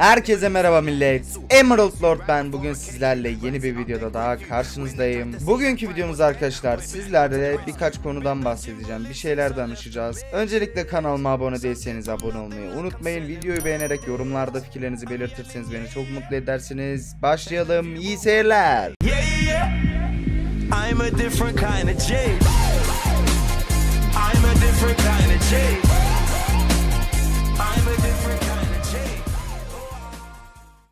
Herkese merhaba millet. Emerald Lord ben. Bugün sizlerle yeni bir videoda daha karşınızdayım. Bugünkü videomuz arkadaşlar sizlerle birkaç konudan bahsedeceğim. Bir şeyler danışacağız. Öncelikle kanalıma abone değilseniz abone olmayı unutmayın. Videoyu beğenerek yorumlarda fikirlerinizi belirtirseniz beni çok mutlu edersiniz. Başlayalım. iyi seyirler. Yeah, yeah. I'm a different kind of I'm a different kind of I'm a different kind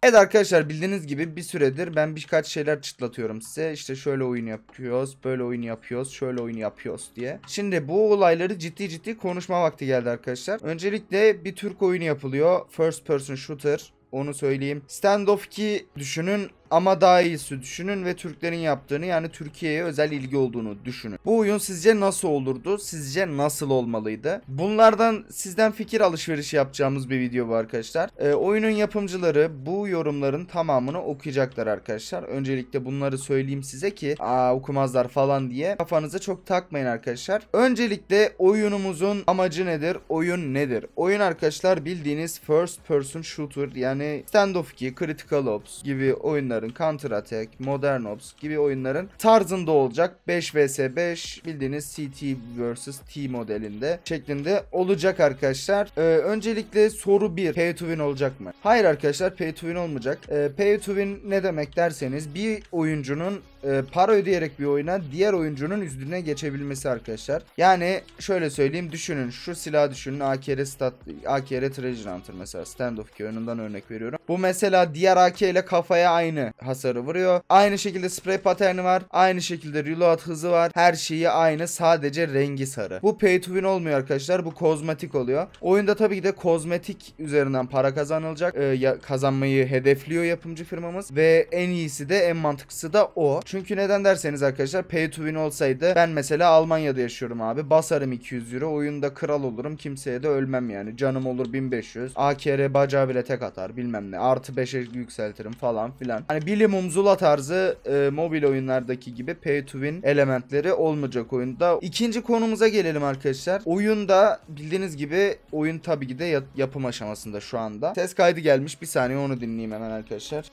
Evet arkadaşlar bildiğiniz gibi bir süredir ben birkaç şeyler çıtlatıyorum size. İşte şöyle oyun yapıyoruz, böyle oyun yapıyoruz, şöyle oyun yapıyoruz diye. Şimdi bu olayları ciddi ciddi konuşma vakti geldi arkadaşlar. Öncelikle bir Türk oyunu yapılıyor. First person shooter onu söyleyeyim. Standoff of 2 düşünün ama daha iyisi düşünün ve Türklerin yaptığını yani Türkiye'ye özel ilgi olduğunu düşünün. Bu oyun sizce nasıl olurdu? Sizce nasıl olmalıydı? Bunlardan sizden fikir alışverişi yapacağımız bir video bu arkadaşlar. E, oyunun yapımcıları bu yorumların tamamını okuyacaklar arkadaşlar. Öncelikle bunları söyleyeyim size ki aa okumazlar falan diye kafanıza çok takmayın arkadaşlar. Öncelikle oyunumuzun amacı nedir? Oyun nedir? Oyun arkadaşlar bildiğiniz first person shooter yani Stand of 2, Critical Ops gibi oyunlar oyunların Counter Attack, Modern Ops gibi oyunların tarzında olacak. 5 vs 5 bildiğiniz CT vs T modelinde şeklinde olacak arkadaşlar. Ee, öncelikle soru 1. Pay to win olacak mı? Hayır arkadaşlar pay to win olmayacak. Ee, pay to win ne demek derseniz bir oyuncunun e, para ödeyerek bir oyuna diğer oyuncunun üstüne geçebilmesi arkadaşlar. Yani şöyle söyleyeyim düşünün şu silah düşünün AKR stat AKR Treasure Hunter mesela Standoff ki önünden örnek veriyorum. Bu mesela diğer AK ile kafaya aynı hasarı vuruyor. Aynı şekilde spray paterni var. Aynı şekilde reload hızı var. Her şeyi aynı sadece rengi sarı. Bu pay to win olmuyor arkadaşlar. Bu kozmetik oluyor. Oyunda tabii ki de kozmetik üzerinden para kazanılacak. E, kazanmayı hedefliyor yapımcı firmamız ve en iyisi de en mantıklısı da o. Çünkü neden derseniz arkadaşlar pay to win olsaydı ben mesela Almanya'da yaşıyorum abi. Basarım 200 euro oyunda kral olurum. Kimseye de ölmem yani. Canım olur 1500. AKR bacağı bile tek atar bilmem ne. Artı 5'e yükseltirim falan filan. Hani bilim umzula tarzı e, mobil oyunlardaki gibi pay to win elementleri olmayacak oyunda. İkinci konumuza gelelim arkadaşlar. Oyunda bildiğiniz gibi oyun tabii ki de yapım aşamasında şu anda. Ses kaydı gelmiş. Bir saniye onu dinleyeyim hemen arkadaşlar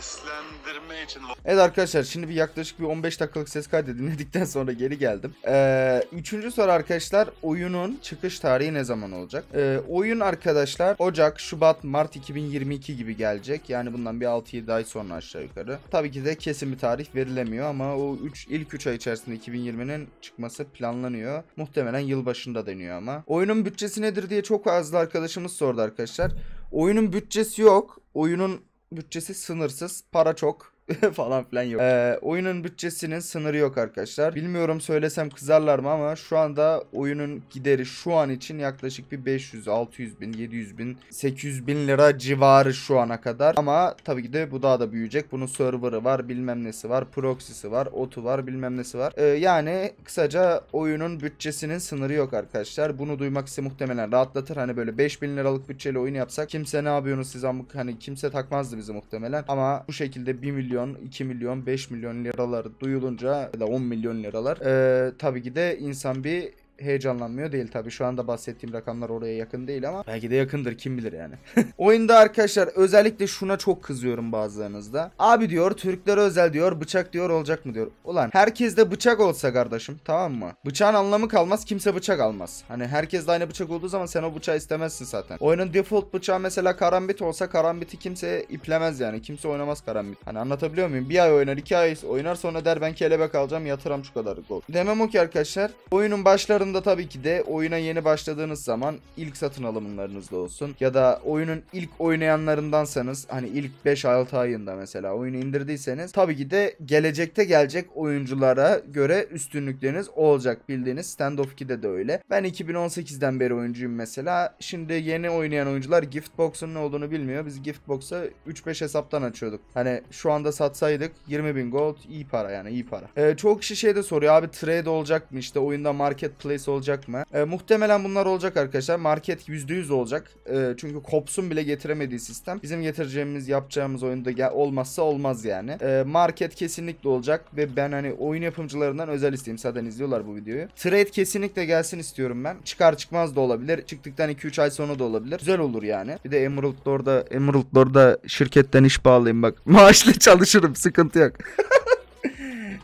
seslendirme için... Evet arkadaşlar şimdi bir yaklaşık bir 15 dakikalık ses kaydı dinledikten sonra geri geldim. Ee, üçüncü soru arkadaşlar oyunun çıkış tarihi ne zaman olacak? Ee, oyun arkadaşlar Ocak, Şubat, Mart 2022 gibi gelecek. Yani bundan bir 6-7 ay sonra aşağı yukarı. Tabii ki de kesin bir tarih verilemiyor ama o üç ilk 3 ay içerisinde 2020'nin çıkması planlanıyor. Muhtemelen yıl başında deniyor ama. Oyunun bütçesi nedir diye çok azlı arkadaşımız sordu arkadaşlar. Oyunun bütçesi yok. Oyunun Bütçesi sınırsız. Para çok. falan filan yok. Ee, oyunun bütçesinin sınırı yok arkadaşlar. Bilmiyorum söylesem kızarlar mı ama şu anda oyunun gideri şu an için yaklaşık bir 500, 600 bin, 700 bin, 800 bin lira civarı şu ana kadar. Ama tabii ki de bu daha da büyüyecek. Bunun serverı var, bilmem nesi var, proxy'si var, otu var, bilmem nesi var. Ee, yani kısaca oyunun bütçesinin sınırı yok arkadaşlar. Bunu duymak size muhtemelen rahatlatır. Hani böyle 5000 liralık bütçeli oyun yapsak kimse ne yapıyorsunuz siz hani kimse takmazdı bizi muhtemelen. Ama bu şekilde 1 milyon milyon, 2 milyon, 5 milyon liralar duyulunca ya da 10 milyon liralar e, tabii ki de insan bir heyecanlanmıyor değil tabii. Şu anda bahsettiğim rakamlar oraya yakın değil ama belki de yakındır kim bilir yani. Oyunda arkadaşlar özellikle şuna çok kızıyorum bazılarınızda. Abi diyor Türklere özel diyor bıçak diyor olacak mı diyor. Ulan herkes de bıçak olsa kardeşim tamam mı? Bıçağın anlamı kalmaz kimse bıçak almaz. Hani herkes de aynı bıçak olduğu zaman sen o bıçağı istemezsin zaten. Oyunun default bıçağı mesela karambit olsa karambiti kimse iplemez yani. Kimse oynamaz karambit. Hani anlatabiliyor muyum? Bir ay oynar iki ay oynar sonra der ben kelebek alacağım yatıram şu kadar gol. Demem o ki arkadaşlar oyunun başlarında Takım da tabii ki de oyuna yeni başladığınız zaman ilk satın alımlarınızda olsun. Ya da oyunun ilk oynayanlarındansanız hani ilk 5-6 ayında mesela oyunu indirdiyseniz tabii ki de gelecekte gelecek oyunculara göre üstünlükleriniz olacak bildiğiniz Standoff 2'de de öyle. Ben 2018'den beri oyuncuyum mesela. Şimdi yeni oynayan oyuncular Giftbox'un ne olduğunu bilmiyor. Biz Giftbox'a 3-5 hesaptan açıyorduk. Hani şu anda satsaydık 20 bin gold iyi para yani iyi para. Ee, çok kişi şey de soruyor abi trade olacak mı işte oyunda marketplace sayısı olacak mı? E, muhtemelen bunlar olacak arkadaşlar. Market %100 olacak. E, çünkü kopsun bile getiremediği sistem. Bizim getireceğimiz, yapacağımız oyunda gel olmazsa olmaz yani. E, market kesinlikle olacak ve ben hani oyun yapımcılarından özel isteyeyim. Zaten izliyorlar bu videoyu. Trade kesinlikle gelsin istiyorum ben. Çıkar çıkmaz da olabilir. Çıktıktan 2-3 ay sonra da olabilir. Güzel olur yani. Bir de Emerald Lord'a Emerald Lord'a şirketten iş bağlayayım bak. Maaşla çalışırım sıkıntı yok.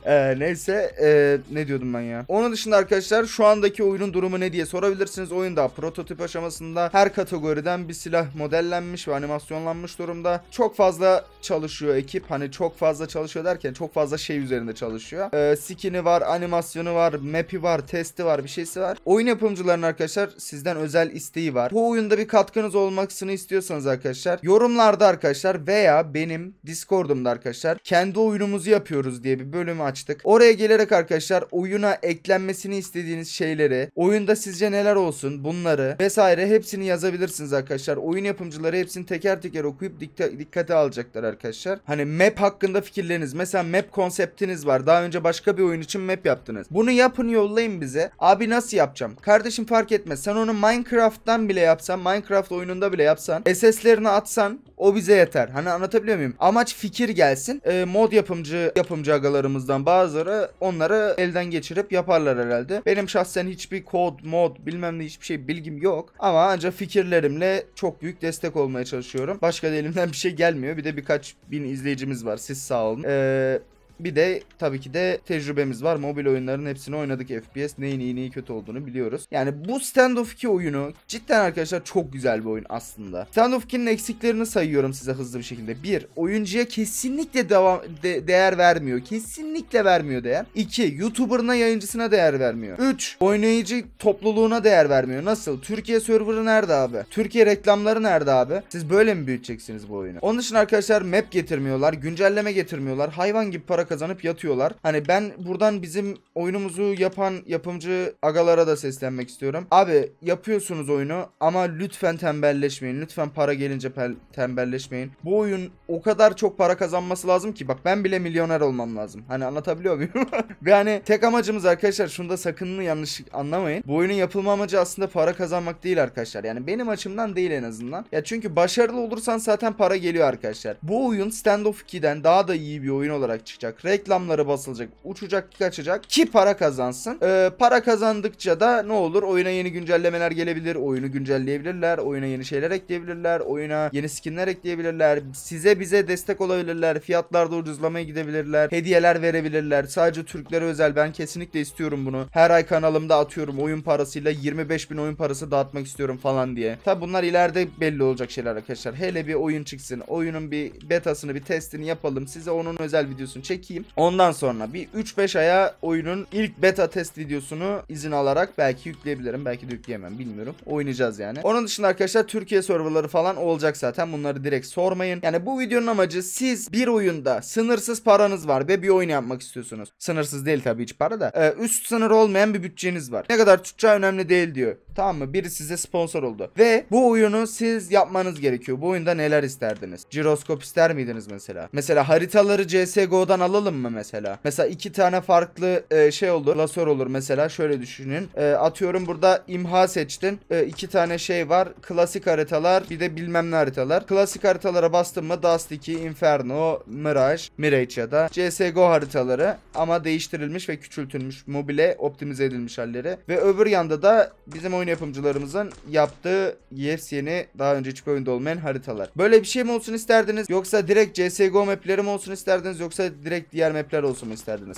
Ee, neyse ee, ne diyordum ben ya. Onun dışında arkadaşlar şu andaki oyunun durumu ne diye sorabilirsiniz. Oyun daha prototip aşamasında her kategoriden bir silah modellenmiş ve animasyonlanmış durumda. Çok fazla çalışıyor ekip. Hani çok fazla çalışıyor derken çok fazla şey üzerinde çalışıyor. Ee, skin'i var, animasyonu var, map'i var, testi var, bir şeysi var. Oyun yapımcılarının arkadaşlar sizden özel isteği var. Bu oyunda bir katkınız olmasını istiyorsanız arkadaşlar yorumlarda arkadaşlar veya benim Discord'umda arkadaşlar kendi oyunumuzu yapıyoruz diye bir bölümü açtık. Oraya gelerek arkadaşlar oyuna eklenmesini istediğiniz şeyleri, oyunda sizce neler olsun bunları vesaire hepsini yazabilirsiniz arkadaşlar. Oyun yapımcıları hepsini teker teker okuyup dikkate alacaklar arkadaşlar. Hani map hakkında fikirleriniz. Mesela map konseptiniz var. Daha önce başka bir oyun için map yaptınız. Bunu yapın yollayın bize. Abi nasıl yapacağım? Kardeşim fark etmez. Sen onu Minecraft'tan bile yapsan, Minecraft oyununda bile yapsan, SS'lerini atsan o bize yeter. Hani anlatabiliyor muyum? Amaç fikir gelsin. E, mod yapımcı yapımcı agalarımızdan bazıları onları elden geçirip yaparlar herhalde. Benim şahsen hiçbir kod, mod bilmem ne hiçbir şey bilgim yok. Ama ancak fikirlerimle çok büyük destek olmaya çalışıyorum. Başka da elimden bir şey gelmiyor. Bir de birkaç bin izleyicimiz var. Siz sağ olun. Eee bir de tabii ki de tecrübemiz var. Mobil oyunların hepsini oynadık FPS. Neyin iyi neyin kötü olduğunu biliyoruz. Yani bu Standoff 2 oyunu cidden arkadaşlar çok güzel bir oyun aslında. Standoff 2'nin eksiklerini sayıyorum size hızlı bir şekilde. 1. Oyuncuya kesinlikle devam de, değer vermiyor. Kesinlikle vermiyor değer. 2. YouTuber'ına yayıncısına değer vermiyor. 3. Oynayıcı topluluğuna değer vermiyor. Nasıl? Türkiye serverı nerede abi? Türkiye reklamları nerede abi? Siz böyle mi büyüteceksiniz bu oyunu? Onun için arkadaşlar map getirmiyorlar. Güncelleme getirmiyorlar. Hayvan gibi para kazanıp yatıyorlar. Hani ben buradan bizim oyunumuzu yapan yapımcı agalara da seslenmek istiyorum. Abi yapıyorsunuz oyunu ama lütfen tembelleşmeyin. Lütfen para gelince tembelleşmeyin. Bu oyun o kadar çok para kazanması lazım ki bak ben bile milyoner olmam lazım. Hani anlatabiliyor muyum? Yani tek amacımız arkadaşlar şunu da sakınını yanlış anlamayın. Bu oyunun yapılma amacı aslında para kazanmak değil arkadaşlar. Yani benim açımdan değil en azından. Ya çünkü başarılı olursan zaten para geliyor arkadaşlar. Bu oyun Stand of 2'den daha da iyi bir oyun olarak çıkacak basılacak, reklamları basılacak, uçacak, kaçacak ki para kazansın. Ee, para kazandıkça da ne olur? Oyuna yeni güncellemeler gelebilir, oyunu güncelleyebilirler, oyuna yeni şeyler ekleyebilirler, oyuna yeni skinler ekleyebilirler, size bize destek olabilirler, fiyatlarda ucuzlamaya gidebilirler, hediyeler verebilirler. Sadece Türklere özel ben kesinlikle istiyorum bunu. Her ay kanalımda atıyorum oyun parasıyla 25 bin oyun parası dağıtmak istiyorum falan diye. Tabi bunlar ileride belli olacak şeyler arkadaşlar. Hele bir oyun çıksın, oyunun bir betasını, bir testini yapalım. Size onun özel videosunu çek çekeyim. Ondan sonra bir 3-5 aya oyunun ilk beta test videosunu izin alarak belki yükleyebilirim. Belki de yükleyemem bilmiyorum. Oynayacağız yani. Onun dışında arkadaşlar Türkiye serverları falan olacak zaten. Bunları direkt sormayın. Yani bu videonun amacı siz bir oyunda sınırsız paranız var ve bir oyun yapmak istiyorsunuz. Sınırsız değil tabii hiç para da. Ee, üst sınır olmayan bir bütçeniz var. Ne kadar tutacağı önemli değil diyor. Tamam mı? Biri size sponsor oldu. Ve bu oyunu siz yapmanız gerekiyor. Bu oyunda neler isterdiniz? Jiroskop ister miydiniz mesela? Mesela haritaları CSGO'dan alalım mı mesela? Mesela iki tane farklı e, şey olur. Klasör olur mesela. Şöyle düşünün. E, atıyorum burada imha seçtin. E, iki tane şey var. Klasik haritalar bir de bilmem ne haritalar. Klasik haritalara bastın mı Dust 2, Inferno, Mirage, Mirage ya da CSGO haritaları ama değiştirilmiş ve küçültülmüş mobile optimize edilmiş halleri. Ve öbür yanda da bizim oyun oyun yapımcılarımızın yaptığı UFC'ni e daha önce hiçbir oyunda olmayan haritalar. Böyle bir şey mi olsun isterdiniz yoksa direkt CSGO mapleri mi olsun isterdiniz yoksa direkt diğer mapler olsun mu isterdiniz?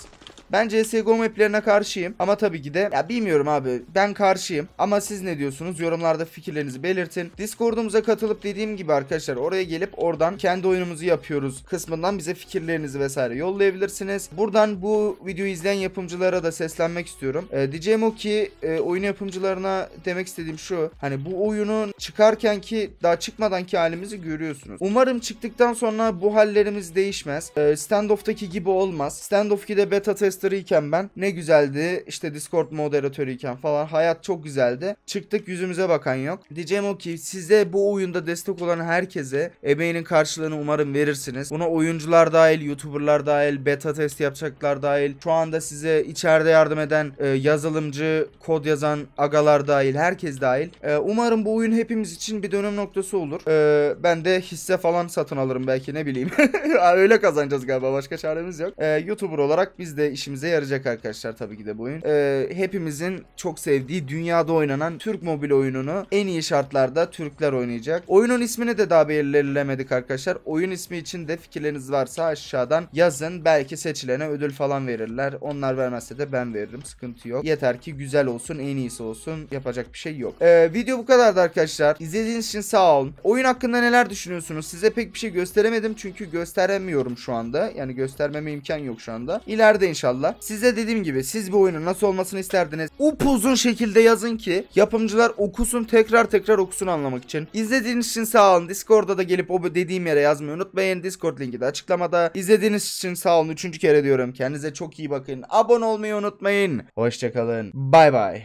Ben CSGO maplerine karşıyım ama tabii ki de ya bilmiyorum abi ben karşıyım ama siz ne diyorsunuz? Yorumlarda fikirlerinizi belirtin. Discord'umuza katılıp dediğim gibi arkadaşlar oraya gelip oradan kendi oyunumuzu yapıyoruz kısmından bize fikirlerinizi vesaire yollayabilirsiniz. Buradan bu videoyu izleyen yapımcılara da seslenmek istiyorum. ee, diyeceğim o ki e, oyun yapımcılarına demek istediğim şu. Hani bu oyunun çıkarken ki daha çıkmadan ki halimizi görüyorsunuz. Umarım çıktıktan sonra bu hallerimiz değişmez. ee, Standoff'taki gibi olmaz. Standoff'ki de beta test Iken ben ne güzeldi işte Discord moderatörüyken falan hayat çok güzeldi. Çıktık yüzümüze bakan yok. Diyeceğim o ki size bu oyunda destek olan herkese emeğinin karşılığını umarım verirsiniz. Buna oyuncular dahil, youtuberlar dahil, beta test yapacaklar dahil, şu anda size içeride yardım eden e, yazılımcı, kod yazan agalar dahil, herkes dahil. E, umarım bu oyun hepimiz için bir dönüm noktası olur. E, ben de hisse falan satın alırım belki ne bileyim. Öyle kazanacağız galiba başka çaremiz yok. E, YouTuber olarak biz de iş işimize yarayacak arkadaşlar tabii ki de bu oyun. Ee, hepimizin çok sevdiği dünyada oynanan Türk mobil oyununu en iyi şartlarda Türkler oynayacak. Oyunun ismini de daha belirlemedik arkadaşlar. Oyun ismi için de fikirleriniz varsa aşağıdan yazın. Belki seçilene ödül falan verirler. Onlar vermezse de ben veririm. Sıkıntı yok. Yeter ki güzel olsun, en iyisi olsun. Yapacak bir şey yok. Ee, video bu kadardı arkadaşlar. İzlediğiniz için sağ olun. Oyun hakkında neler düşünüyorsunuz? Size pek bir şey gösteremedim çünkü gösteremiyorum şu anda. Yani göstermeme imkan yok şu anda. İleride inşallah inşallah. Size dediğim gibi siz bu oyunu nasıl olmasını isterdiniz? Upuzun şekilde yazın ki yapımcılar okusun tekrar tekrar okusun anlamak için. İzlediğiniz için sağ olun. Discord'da da gelip o dediğim yere yazmayı unutmayın. Discord linki de açıklamada. İzlediğiniz için sağ olun. Üçüncü kere diyorum. Kendinize çok iyi bakın. Abone olmayı unutmayın. Hoşçakalın. Bay bay.